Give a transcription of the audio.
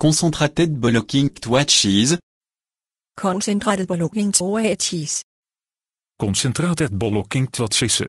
Concentrated blocking watches. Concentrated blocking watches. Concentrated blocking watches.